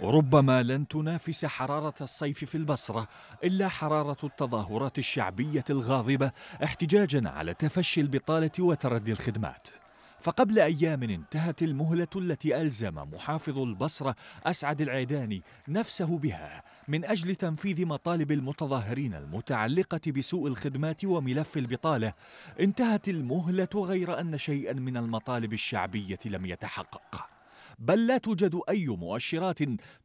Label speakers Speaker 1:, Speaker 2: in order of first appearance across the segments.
Speaker 1: ربما لن تنافس حرارة الصيف في البصرة إلا حرارة التظاهرات الشعبية الغاضبة احتجاجا على تفشي البطالة وتردي الخدمات. فقبل أيام انتهت المهلة التي ألزم محافظ البصرة أسعد العيداني نفسه بها من أجل تنفيذ مطالب المتظاهرين المتعلقة بسوء الخدمات وملف البطالة انتهت المهلة غير أن شيئا من المطالب الشعبية لم يتحقق بل لا توجد أي مؤشرات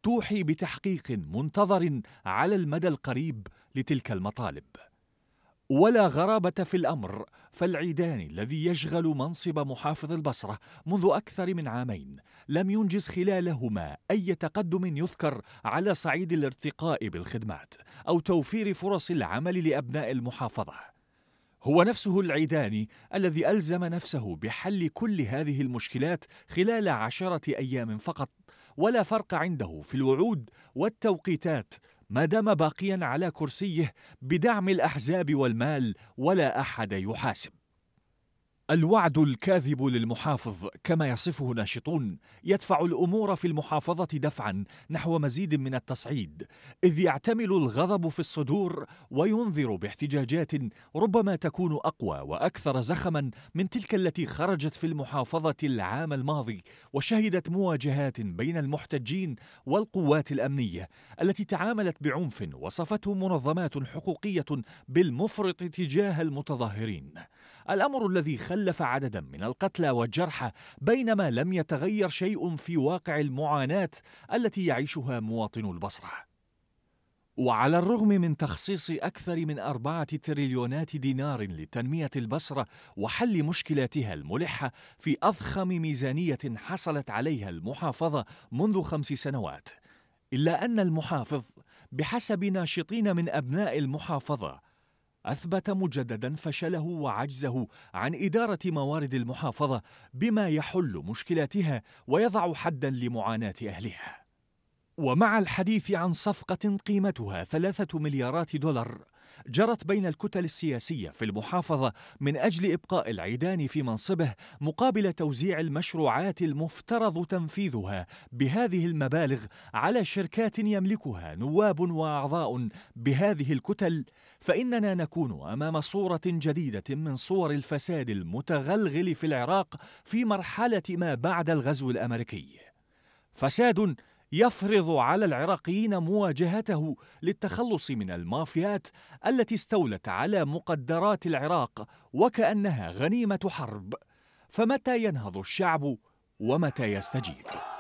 Speaker 1: توحي بتحقيق منتظر على المدى القريب لتلك المطالب ولا غرابة في الأمر فالعيدان الذي يشغل منصب محافظ البصرة منذ أكثر من عامين لم ينجز خلالهما أي تقدم يذكر على صعيد الارتقاء بالخدمات أو توفير فرص العمل لأبناء المحافظة هو نفسه العيداني الذي ألزم نفسه بحل كل هذه المشكلات خلال عشرة أيام فقط ولا فرق عنده في الوعود والتوقيتات ما دام باقيا على كرسيه بدعم الأحزاب والمال ولا أحد يحاسب الوعد الكاذب للمحافظ كما يصفه ناشطون يدفع الامور في المحافظه دفعا نحو مزيد من التصعيد اذ يعتمل الغضب في الصدور وينذر باحتجاجات ربما تكون اقوى واكثر زخما من تلك التي خرجت في المحافظه العام الماضي وشهدت مواجهات بين المحتجين والقوات الامنيه التي تعاملت بعنف وصفته منظمات حقوقيه بالمفرط تجاه المتظاهرين الأمر الذي خلف عددا من القتلى والجرحى بينما لم يتغير شيء في واقع المعاناة التي يعيشها مواطنو البصره وعلى الرغم من تخصيص أكثر من أربعة تريليونات دينار لتنمية البصرة وحل مشكلاتها الملحة في أضخم ميزانية حصلت عليها المحافظة منذ خمس سنوات، إلا أن المحافظ بحسب ناشطين من أبناء المحافظة أثبت مجددا فشله وعجزه عن إدارة موارد المحافظة بما يحل مشكلاتها ويضع حدا لمعاناة أهلها. ومع الحديث عن صفقة قيمتها ثلاثة مليارات دولار جرت بين الكتل السياسية في المحافظة من أجل إبقاء العيدان في منصبه مقابل توزيع المشروعات المفترض تنفيذها بهذه المبالغ على شركات يملكها نواب وأعضاء بهذه الكتل فإننا نكون أمام صورة جديدة من صور الفساد المتغلغل في العراق في مرحلة ما بعد الغزو الأمريكي فساد يفرض على العراقيين مواجهته للتخلص من المافيات التي استولت على مقدرات العراق وكأنها غنيمة حرب فمتى ينهض الشعب ومتى يستجيب؟